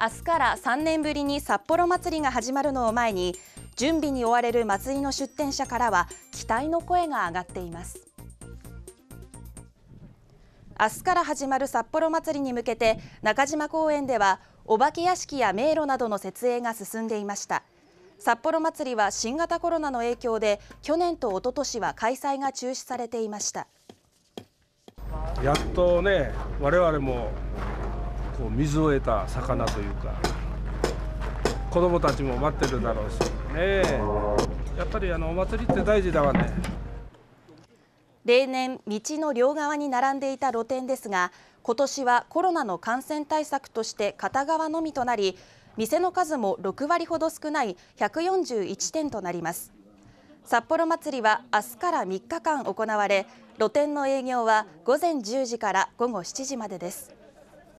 明日から3年ぶりに札幌祭りが始まるのを前に準備に追われる祭りの出展者からは期待の声が上がっています明日から始まる札幌祭りに向けて中島公園ではお化け屋敷や迷路などの設営が進んでいました札幌祭りは新型コロナの影響で去年と一昨年は開催が中止されていましたやっとね我々もこう水を得た魚というか子供たちも待ってるだろうしねやっぱりあのお祭りって大事だわね例年道の両側に並んでいた露店ですが今年はコロナの感染対策として片側のみとなり店の数も6割ほど少ない141店となります札幌祭りは明日から3日間行われ露店の営業は午前10時から午後7時までです